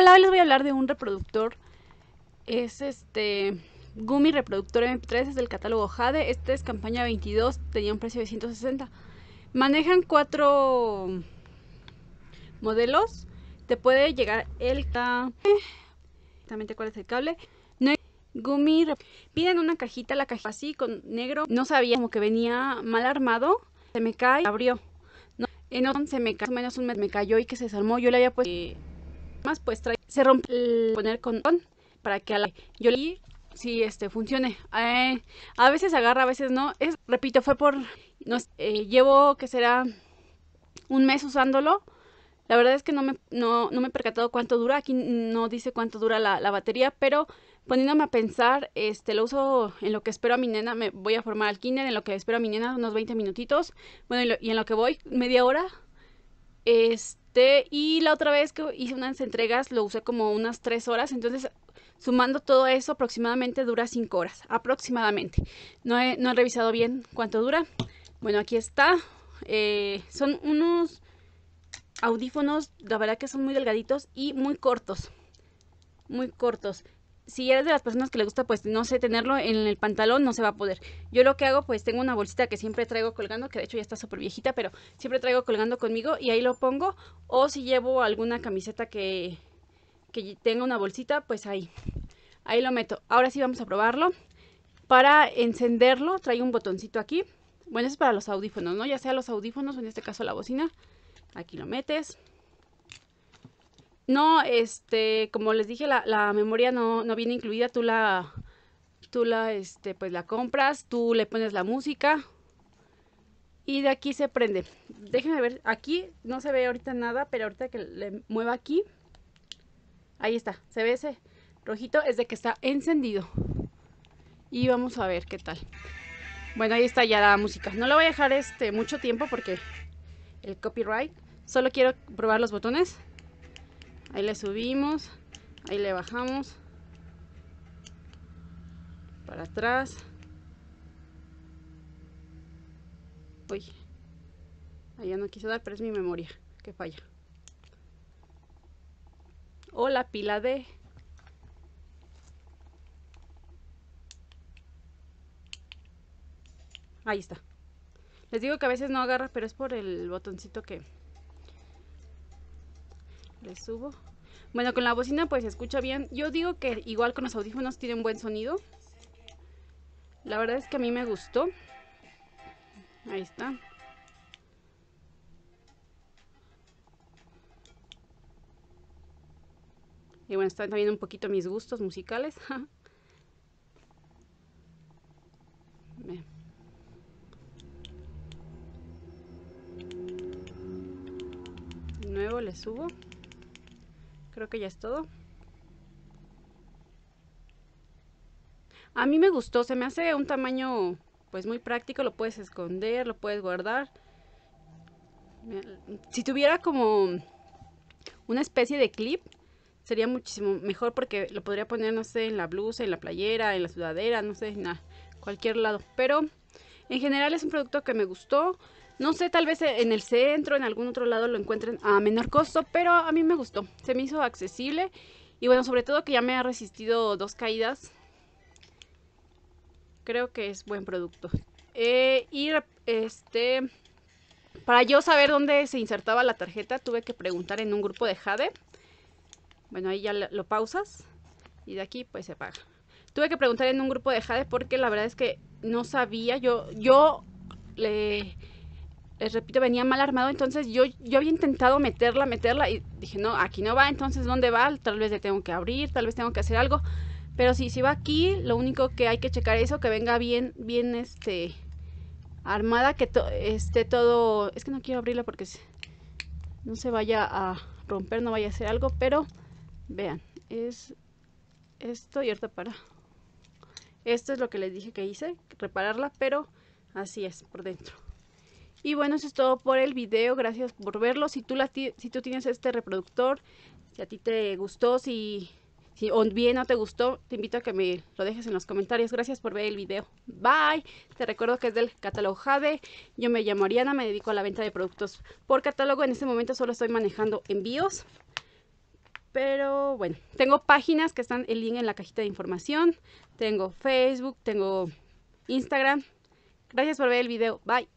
Hola, hoy les voy a hablar de un reproductor. Es este Gumi Reproductor MP3, es del catálogo Jade. Este es campaña 22, tenía un precio de 160. Manejan cuatro modelos. Te puede llegar el cable. También cuál es el cable. No Piden una cajita, la cajita así con negro. No sabía como que venía mal armado. Se me cae, abrió. en otro se me cae, menos un mes me cayó y que se desarmó. Yo le había puesto. Eh, más pues trae, se rompe el poner con, para que a la, yo leí si este funcione eh, a veces agarra a veces no es repito fue por no eh, llevo que será un mes usándolo la verdad es que no me, no, no me he percatado cuánto dura aquí no dice cuánto dura la, batería pero poniéndome a pensar este lo uso en lo que espero a mi nena me voy a formar al kinder en lo que espero a mi nena unos 20 minutitos bueno y, y en lo que voy media hora este y la otra vez que hice unas entregas lo usé como unas tres horas, entonces sumando todo eso aproximadamente dura 5 horas, aproximadamente. No he, revisado bien cuánto dura. Bueno, aquí está. Eh, son unos audífonos, la verdad que son muy delgaditos y muy cortos. Muy cortos si eres de las personas que le gusta, pues no sé, tenerlo en el pantalón no se va a poder. Yo lo que hago, pues tengo una bolsita que siempre traigo colgando, que de hecho ya está súper viejita, pero siempre traigo colgando conmigo y ahí lo pongo. O si llevo alguna camiseta que, que tenga una bolsita, pues ahí. Ahí lo meto. Ahora sí vamos a probarlo. Para encenderlo, Trae un botoncito aquí. Bueno, eso es para los audífonos, ¿no? Ya sea los audífonos o en este caso la bocina. Aquí lo metes. No, este, como les dije, la, memoria no, viene incluida, tú la, tú la, este, pues la compras, tú le pones la música y de aquí se prende. Déjenme ver, aquí no se ve ahorita nada, pero ahorita que le mueva aquí, ahí está, se ve ese rojito, es de que está encendido. Y vamos a ver qué tal. Bueno, ahí está ya la música. No la voy a dejar este mucho tiempo porque el copyright. Solo quiero probar los botones ahí le subimos ahí le bajamos para atrás uy ah, ya no quise dar pero es mi memoria que falla o la pila de. ahí está les digo que a veces no agarra pero es por el botoncito que le subo. Bueno, con la bocina pues se escucha bien. Yo digo que igual con los audífonos tiene un buen sonido. La verdad es que a mí me gustó. Ahí está. Y bueno, están también un poquito mis gustos musicales. De nuevo le subo creo que ya es todo. A mí me gustó, se me hace un tamaño pues muy práctico, lo puedes esconder, lo puedes guardar. Si tuviera como una especie de clip, sería muchísimo mejor porque lo podría poner, no sé, en la blusa, en la playera, en la sudadera, no sé, en cualquier lado. Pero en general es un producto que me gustó. No sé, tal vez en el centro, en algún otro lado lo encuentren a menor costo, pero a mí me gustó, se me hizo accesible y bueno, sobre todo que ya me ha resistido dos caídas. Creo que es buen producto. Eh, y este, para yo saber dónde se insertaba la tarjeta, tuve que preguntar en un grupo de Jade. Bueno, ahí ya lo pausas y de aquí pues se paga. Tuve que preguntar en un grupo de Jade porque la verdad es que no sabía, yo, yo le les repito, venía mal armado, entonces yo, yo había intentado meterla, meterla y dije, no, aquí no va, entonces ¿dónde va? Tal vez le tengo que abrir, tal vez tengo que hacer algo. Pero si, si va aquí, lo único que hay que checar es eso, que venga bien, bien este, armada, que esté todo... Es que no quiero abrirla porque no se vaya a romper, no vaya a hacer algo, pero vean, es esto y ahorita para... Esto es lo que les dije que hice, repararla, pero así es, por dentro. Y bueno, eso es todo por el video. Gracias por verlo. Si tú, si tú tienes este reproductor, si a ti te gustó, si, si o bien no te gustó, te invito a que me lo dejes en los comentarios. Gracias por ver el video. Bye. Te recuerdo que es del catálogo Jade. Yo me llamo Ariana, me dedico a la venta de productos por catálogo. En este momento solo estoy manejando envíos. Pero bueno, tengo páginas que están el link en la cajita de información. Tengo Facebook, tengo Instagram. Gracias por ver el video. Bye.